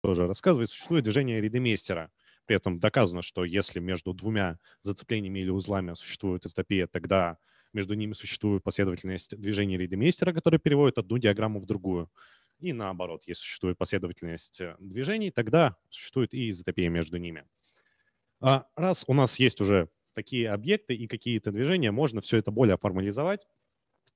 тоже рассказывает, существует движение редемейстера. При этом доказано, что если между двумя зацеплениями или узлами существует эстопия, тогда между ними существует последовательность движения редемейстера, которая переводит одну диаграмму в другую. И наоборот, если существует последовательность э, движений, тогда существует и изотопия между ними. А раз у нас есть уже такие объекты и какие-то движения, можно все это более формализовать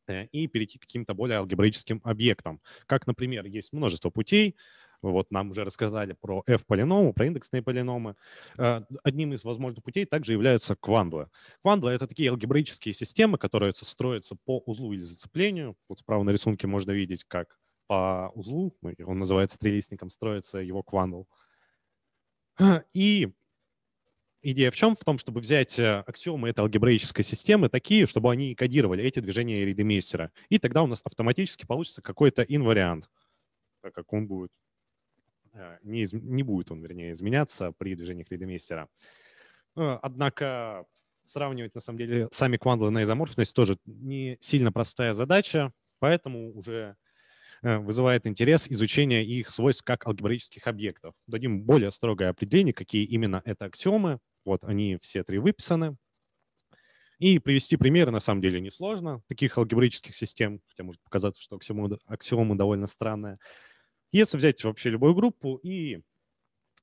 э, и перейти к каким-то более алгебраическим объектам. Как, например, есть множество путей, вот нам уже рассказали про F-полиномы, про индексные полиномы. Э, одним из возможных путей также являются квандлы. Квандлы — это такие алгебраические системы, которые строятся по узлу или зацеплению. Вот справа на рисунке можно видеть, как по узлу, он называется трилистником, строится его квандл. И идея в чем? В том, чтобы взять э, аксиомы этой алгебраической системы такие, чтобы они кодировали эти движения Ридемейстера. И тогда у нас автоматически получится какой-то инвариант, так как он будет Э, не, из, не будет он, вернее, изменяться при движениях лидоместера. Э, однако сравнивать, на самом деле, сами квандлы на изоморфность тоже не сильно простая задача, поэтому уже э, вызывает интерес изучение их свойств как алгебраических объектов. Дадим более строгое определение, какие именно это аксиомы. Вот они все три выписаны. И привести примеры на самом деле несложно таких алгебраических систем, хотя может показаться, что аксиомы, аксиомы довольно странные. Если взять вообще любую группу и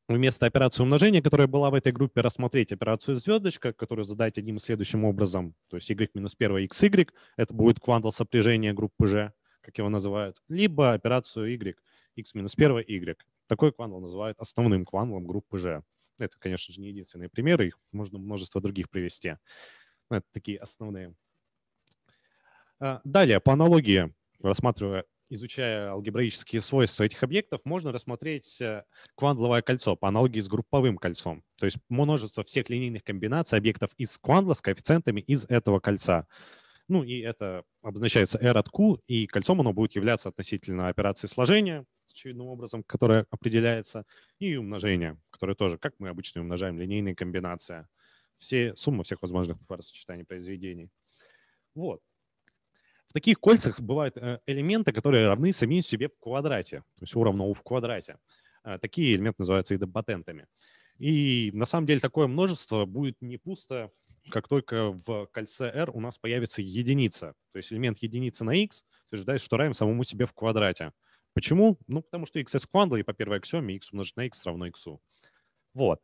вместо операции умножения, которая была в этой группе, рассмотреть операцию звездочка, которую задать одним следующим образом, то есть y минус 1, xy, это будет квантал сопряжения группы G, как его называют, либо операцию y, x минус 1, y. Такой квантал называют основным кванталом группы G. Это, конечно же, не единственные примеры, их можно множество других привести. Это такие основные. А, далее, по аналогии, рассматривая изучая алгебраические свойства этих объектов, можно рассмотреть э, квандловое кольцо по аналогии с групповым кольцом. То есть множество всех линейных комбинаций объектов из квандла с коэффициентами из этого кольца. Ну и это обозначается R от Q, и кольцом оно будет являться относительно операции сложения, очевидным образом, которая определяется, и умножения, которое тоже, как мы обычно умножаем, линейные комбинации. Все, сумма всех возможных паросочетаний произведений. Вот. В таких кольцах бывают э, элементы, которые равны самим себе в квадрате, то есть уравно в квадрате. Э, такие элементы называются идопатентами. И на самом деле такое множество будет не пусто, как только в кольце R у нас появится единица. То есть элемент единицы на x утверждает, что равен самому себе в квадрате. Почему? Ну, потому что x эсквандл, и по первой аксиоме x умножить на x равно x. Вот.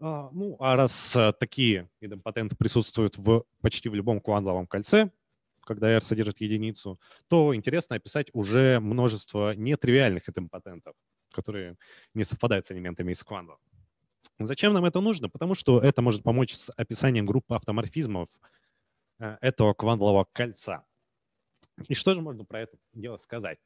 А, ну, а раз э, такие идемпатенты присутствуют в, почти в любом квандловом кольце, когда R содержит единицу, то интересно описать уже множество нетривиальных патентов, которые не совпадают с элементами из кванта. Зачем нам это нужно? Потому что это может помочь с описанием группы автоморфизмов э, этого квантового кольца. И что же можно про это дело сказать?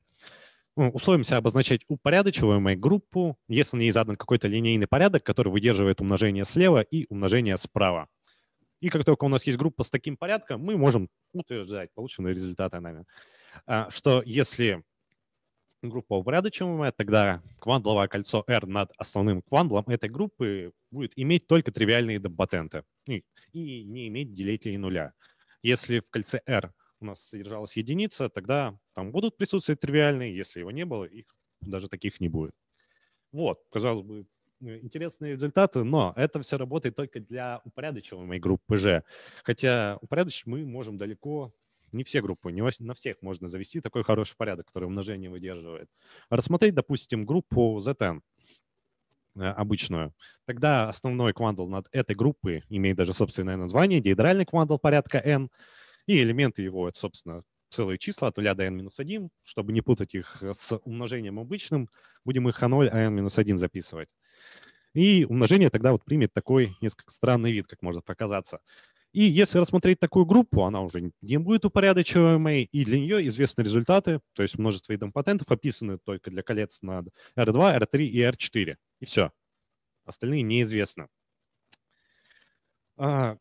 Ну, условимся обозначать упорядочиваемую группу, если не задан какой-то линейный порядок, который выдерживает умножение слева и умножение справа. И как только у нас есть группа с таким порядком, мы можем утверждать полученные результаты нами. А, что если группа упорядочиваемая, тогда квандловое кольцо R над основным квандлом этой группы будет иметь только тривиальные домпатенты и не иметь делителей нуля. Если в кольце R у нас содержалась единица, тогда там будут присутствовать тривиальные, если его не было, их даже таких не будет. Вот, казалось бы, Э, интересные результаты, но это все работает только для упорядочиваемой группы G. Хотя упорядочить мы можем далеко не все группы, не на всех можно завести такой хороший порядок, который умножение выдерживает. Рассмотреть, допустим, группу ZN э, обычную. Тогда основной квандал над этой группой имеет даже собственное название, диедральный квандал порядка n, и элементы его, это, собственно, целые числа от 0 до n-1, чтобы не путать их с умножением обычным, будем их а0, а n-1 записывать. И умножение тогда вот примет такой несколько странный вид, как может показаться. И если рассмотреть такую группу, она уже не будет упорядочиваемой, и для нее известны результаты, то есть множество видов патентов описаны только для колец над R2, R3 и R4. И все. Остальные неизвестны. А,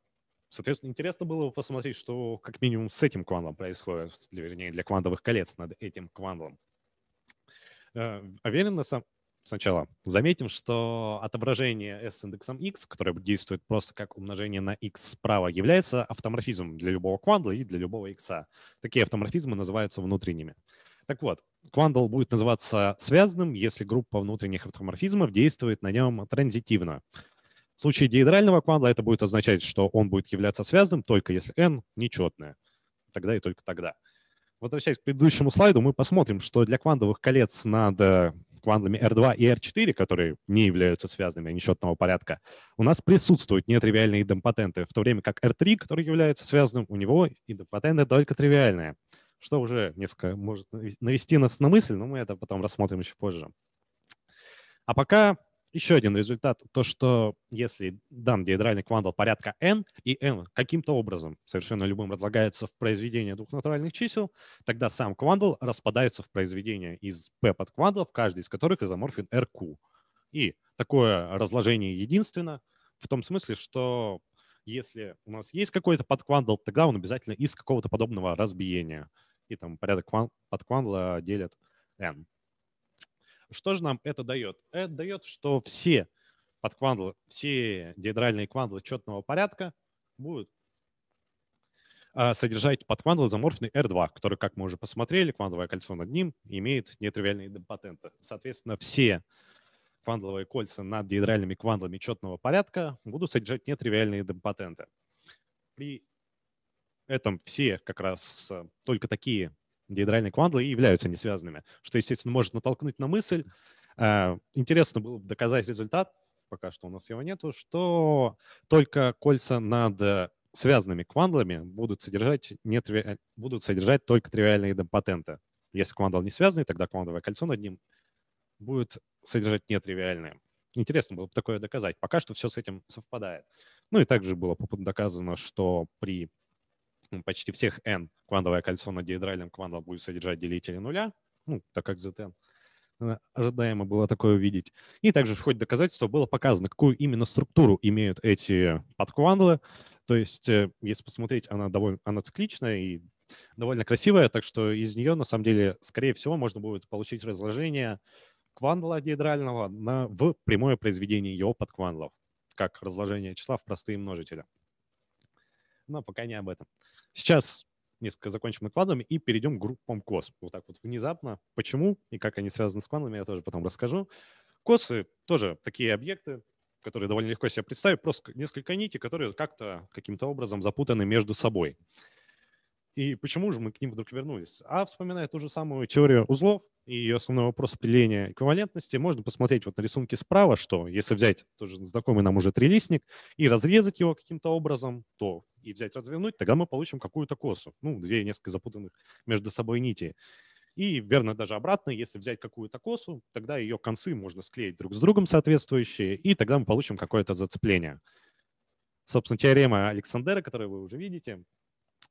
соответственно, интересно было бы посмотреть, что как минимум с этим квантом происходит, вернее, для квантовых колец над этим квантом. Аверин, э, на самом... Сначала заметим, что отображение s с индексом x, которое действует просто как умножение на x справа, является автоморфизмом для любого квандла и для любого x. Такие автоморфизмы называются внутренними. Так вот, квандл будет называться связанным, если группа внутренних автоморфизмов действует на нем транзитивно. В случае диэдрального квандла это будет означать, что он будет являться связанным только если n нечетное. Тогда и только тогда. Возвращаясь к предыдущему слайду, мы посмотрим, что для квантовых колец над э, квандлами R2 и R4, которые не являются связанными несчетного порядка, у нас присутствуют нетривиальные идемпотенты, в то время как R3, который является связанным, у него идемпотенты только тривиальные, что уже несколько может навести нас на мысль, но мы это потом рассмотрим еще позже. А пока еще один результат, то, что если дан диэдральный квантал порядка n, и n каким-то образом, совершенно любым, разлагается в произведение двух натуральных чисел, тогда сам квантал распадается в произведение из p под каждый из которых изоморфен rq. И такое разложение единственно в том смысле, что если у нас есть какой-то подквандал, тогда он обязательно из какого-то подобного разбиения. И там порядок кван- подквандала делят n. Что же нам это дает? Это дает, что все подквандлы, все диэдральные квандлы четного порядка будут а, содержать подквандлы заморфный R2, который, как мы уже посмотрели, квандаловое кольцо над ним имеет нетривиальные патенты. Соответственно, все квандаловые кольца над диэдральными квандалами четного порядка будут содержать нетривиальные демпатенты. При этом все как раз а, только такие деидральные квандлы и являются не связанными, что, естественно, может натолкнуть на мысль. А, интересно было бы доказать результат, пока что у нас его нету, что только кольца над э, связанными квандлами будут содержать, не триви... будут содержать только тривиальные идемпотенты. Если квандл не связанный, тогда квандовое кольцо над ним будет содержать нетривиальные. Интересно было бы такое доказать. Пока что все с этим совпадает. Ну и также было доказано, что при ну, почти всех n квантовое кольцо на диэдральном квантом будет содержать делители нуля, ну, так как zn. Э, ожидаемо было такое увидеть. И также в ходе доказательства было показано, какую именно структуру имеют эти подквандлы. То есть, э, если посмотреть, она довольно она цикличная и довольно красивая, так что из нее, на самом деле, скорее всего, можно будет получить разложение квандла диэдрального на, в прямое произведение его подквандлов, как разложение числа в простые множители но пока не об этом. Сейчас несколько закончим накладами и перейдем к группам КОС. Вот так вот внезапно. Почему и как они связаны с кладами, я тоже потом расскажу. КОСы тоже такие объекты, которые довольно легко себе представить, просто несколько нитей, которые как-то каким-то образом запутаны между собой. И почему же мы к ним вдруг вернулись? А вспоминая ту же самую теорию узлов, и ее основной вопрос определения эквивалентности, можно посмотреть вот на рисунке справа, что если взять тоже знакомый нам уже трилистник и разрезать его каким-то образом, то и взять развернуть, тогда мы получим какую-то косу, ну, две несколько запутанных между собой нити. И верно даже обратно, если взять какую-то косу, тогда ее концы можно склеить друг с другом соответствующие, и тогда мы получим какое-то зацепление. Собственно, теорема Александера, которую вы уже видите,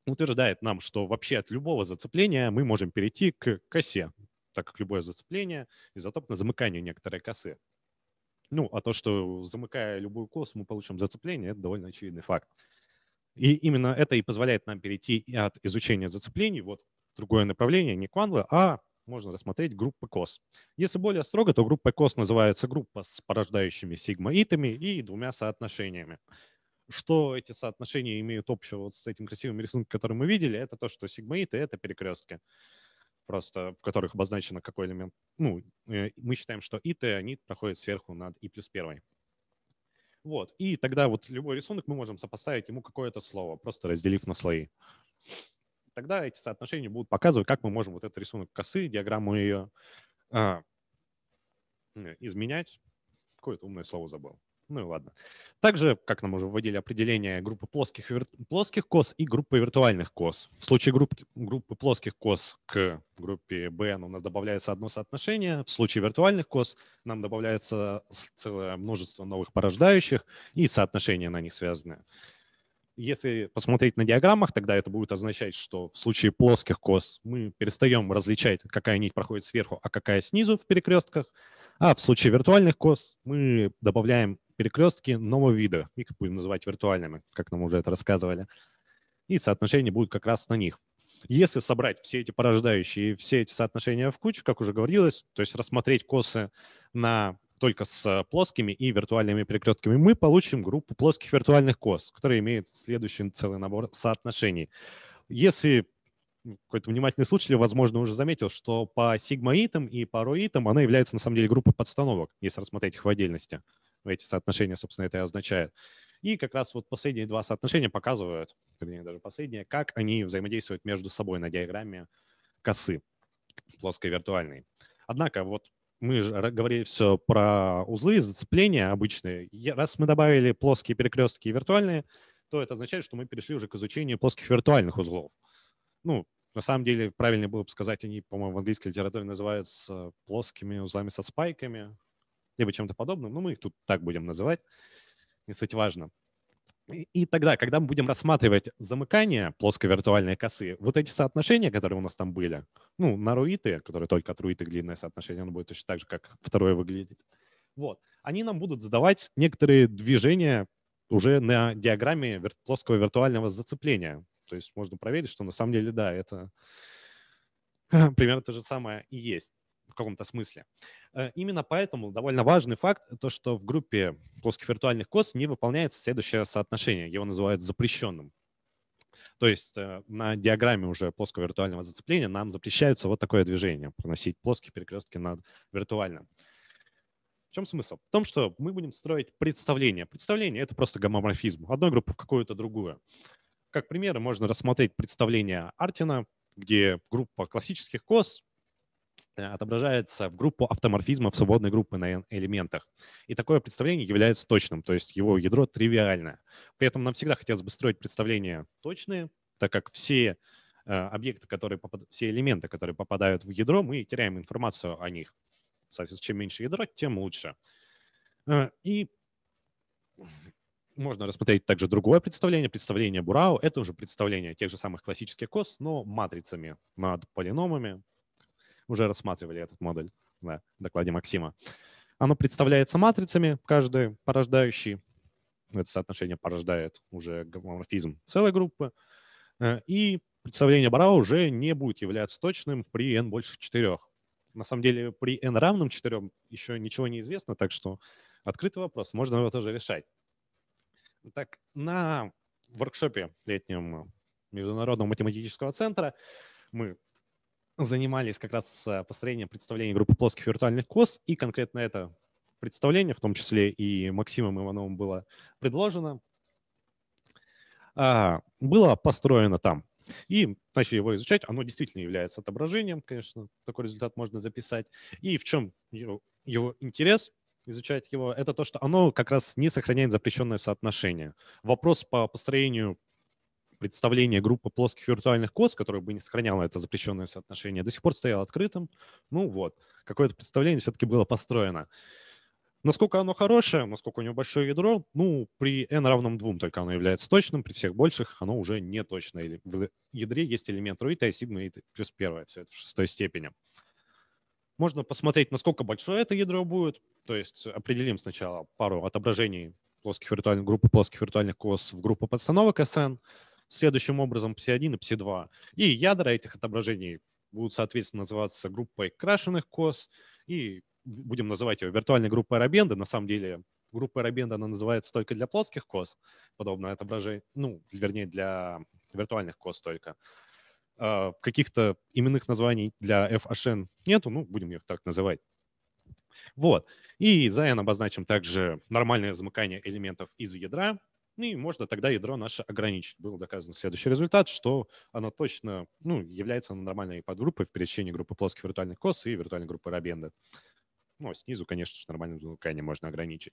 утверждает нам, что вообще от любого зацепления мы можем перейти к косе, так как любое зацепление изотоп на замыкание некоторой косы. Ну, а то, что замыкая любую косу, мы получим зацепление, это довольно очевидный факт. И именно это и позволяет нам перейти от изучения зацеплений, вот другое направление, не кванлы, а можно рассмотреть группы кос. Если более строго, то группа кос называется группа с порождающими сигма-итами и двумя соотношениями. Что эти соотношения имеют общего вот с этим красивым рисунком, который мы видели, это то, что сигма-иты — это перекрестки просто в которых обозначено какой элемент. Ну, э, мы считаем, что и t, они проходят сверху над И плюс 1. Вот, и тогда вот любой рисунок мы можем сопоставить ему какое-то слово, просто разделив на слои. Тогда эти соотношения будут показывать, как мы можем вот этот рисунок косы, диаграмму ее а, э, изменять. Какое-то умное слово забыл. Ну и ладно. Также, как нам уже вводили определение группы плоских, вир... плоских кос и группы виртуальных кос. В случае групп... группы плоских кос к группе BN ну, у нас добавляется одно соотношение. В случае виртуальных кос нам добавляется целое множество новых порождающих и соотношения на них связаны Если посмотреть на диаграммах, тогда это будет означать, что в случае плоских кос мы перестаем различать, какая нить проходит сверху, а какая снизу в перекрестках. А в случае виртуальных кос мы добавляем перекрестки нового вида, их будем называть виртуальными, как нам уже это рассказывали, и соотношение будет как раз на них. Если собрать все эти порождающие, все эти соотношения в кучу, как уже говорилось, то есть рассмотреть косы на только с плоскими и виртуальными перекрестками, мы получим группу плоских виртуальных кос, которые имеют следующий целый набор соотношений. Если какой-то внимательный слушатель, возможно, уже заметил, что по сигмаитам и по роитам она является на самом деле группой подстановок, если рассмотреть их в отдельности эти соотношения, собственно, это и означает. И как раз вот последние два соотношения показывают, вернее, даже последние, как они взаимодействуют между собой на диаграмме косы плоской виртуальной. Однако вот мы же говорили все про узлы, зацепления обычные. Раз мы добавили плоские перекрестки и виртуальные, то это означает, что мы перешли уже к изучению плоских виртуальных узлов. Ну, на самом деле, правильно было бы сказать, они, по-моему, в английской литературе называются плоскими узлами со спайками либо чем-то подобным, но мы их тут так будем называть, не суть важно. И тогда, когда мы будем рассматривать замыкание плоской виртуальной косы, вот эти соотношения, которые у нас там были, ну, на руиты, которые только от руиты длинное соотношение, оно будет точно так же, как второе выглядит, вот, они нам будут задавать некоторые движения уже на диаграмме плоского виртуального зацепления. То есть можно проверить, что на самом деле, да, это примерно то же самое и есть в каком-то смысле. Э, именно поэтому довольно важный факт, то, что в группе плоских виртуальных кос не выполняется следующее соотношение. Его называют запрещенным. То есть э, на диаграмме уже плоского виртуального зацепления нам запрещается вот такое движение, проносить плоские перекрестки над виртуальным. В чем смысл? В том, что мы будем строить представление. Представление — это просто гомоморфизм. Одной группы в какую-то другую. Как примеры можно рассмотреть представление Артина, где группа классических кос Э, отображается в группу автоморфизма в свободной группы на элементах. И такое представление является точным, то есть его ядро тривиальное. При этом нам всегда хотелось бы строить представления точные, так как все э, объекты, которые попад... все элементы, которые попадают в ядро, мы теряем информацию о них. соответственно чем меньше ядро, тем лучше. Э, и можно рассмотреть также другое представление. Представление Бурау — это уже представление тех же самых классических кос, но матрицами над полиномами, уже рассматривали этот модуль на докладе Максима. Оно представляется матрицами, каждый порождающий, это соотношение порождает уже гомоморфизм целой группы, э, и представление Брау уже не будет являться точным при n больше 4. На самом деле при n равном 4 еще ничего не известно, так что открытый вопрос, можно его тоже решать. Так, на воркшопе летнем Международного математического центра мы занимались как раз э, построением представления группы плоских виртуальных кос, и конкретно это представление, в том числе и Максимом Ивановым, было предложено, а, было построено там. И начали его изучать. Оно действительно является отображением, конечно, такой результат можно записать. И в чем его, его интерес изучать его, это то, что оно как раз не сохраняет запрещенное соотношение. Вопрос по построению представление группы плоских виртуальных кодс, которая бы не сохраняла это запрещенное соотношение, до сих пор стояло открытым. Ну вот, какое-то представление все-таки было построено. Насколько оно хорошее, насколько у него большое ядро, ну, при n равном 2 только оно является точным, при всех больших оно уже не точно. Или в ядре есть элемент руита и сигма и плюс первое, все это в шестой степени. Можно посмотреть, насколько большое это ядро будет, то есть определим сначала пару отображений плоских виртуальных, группы плоских виртуальных кос в группу подстановок SN, следующим образом PSI1 и PSI2. И ядра этих отображений будут, соответственно, называться группой крашеных кос и будем называть ее виртуальной группой арабенды. На самом деле группа арабенда, она называется только для плоских кос, подобное отображение, ну, вернее, для виртуальных кос только. А, каких-то именных названий для FHN нету, ну, будем их так называть. Вот. И за n обозначим также нормальное замыкание элементов из ядра, ну и можно тогда ядро наше ограничить. Был доказан следующий результат, что оно точно ну, является нормальной подгруппой в пересечении группы плоских виртуальных кос и виртуальной группы Робенда. Ну, а снизу, конечно же, нормальным замыканием можно ограничить.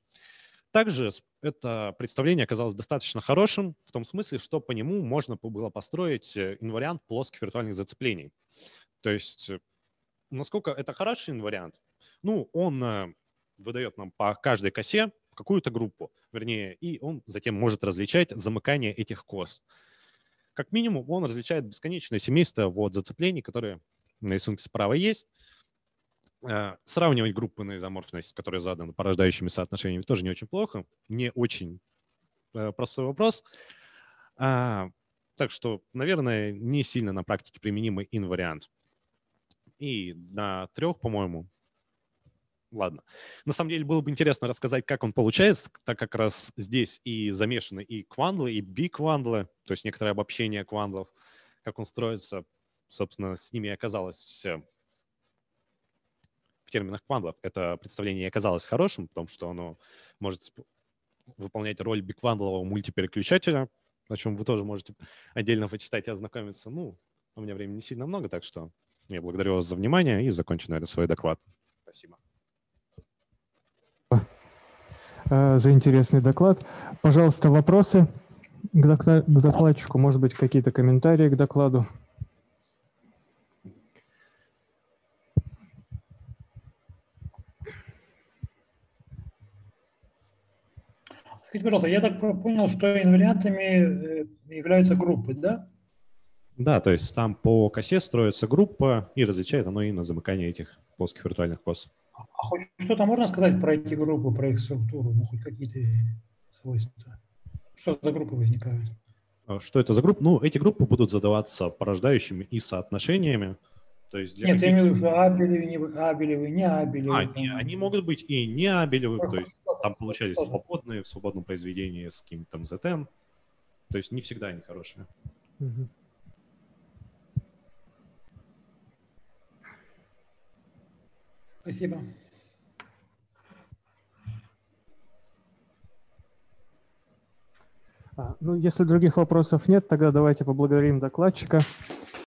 Также это представление оказалось достаточно хорошим в том смысле, что по нему можно было построить э, инвариант плоских виртуальных зацеплений. То есть э, насколько это хороший инвариант? Ну, он э, выдает нам по каждой косе какую-то группу, вернее, и он затем может различать замыкание этих кос. Как минимум, он различает бесконечное семейство вот зацеплений, которые на рисунке справа есть. Э, сравнивать группы на изоморфность, которые заданы порождающими соотношениями, тоже не очень плохо. Не очень э, простой вопрос. А, так что, наверное, не сильно на практике применимый инвариант. И на трех, по-моему, ладно. На самом деле было бы интересно рассказать, как он получается, так как раз здесь и замешаны и квандлы, и биквандлы, то есть некоторое обобщение квандлов, как он строится, собственно, с ними оказалось э, в терминах квандлов. Это представление оказалось хорошим, потому что оно может выполнять роль биквандлового мультипереключателя, о чем вы тоже можете отдельно почитать и ознакомиться. Ну, у меня времени не сильно много, так что я благодарю вас за внимание и закончу, наверное, свой доклад. Спасибо. Э, за интересный доклад. Пожалуйста, вопросы к докладчику, может быть, какие-то комментарии к докладу? Скажите, пожалуйста, я так понял, что инвариантами э, являются группы, да? Да, то есть там по косе строится группа и различает оно и на замыкание этих плоских виртуальных кос. А хоть что-то можно сказать про эти группы, про их структуру, ну, хоть какие-то свойства? Что за группы возникают? А что это за группы? Ну, эти группы будут задаваться порождающими и соотношениями. То есть для Нет, каких... я имею в виду абелевые, а, не абелевые, не абелевые. А, там... они э, могут быть и не абелевые, то есть там получались свободные в свободном произведении с каким-то ZN. То есть не всегда они хорошие. Угу. Спасибо. А, ну, если других вопросов нет, тогда давайте поблагодарим докладчика.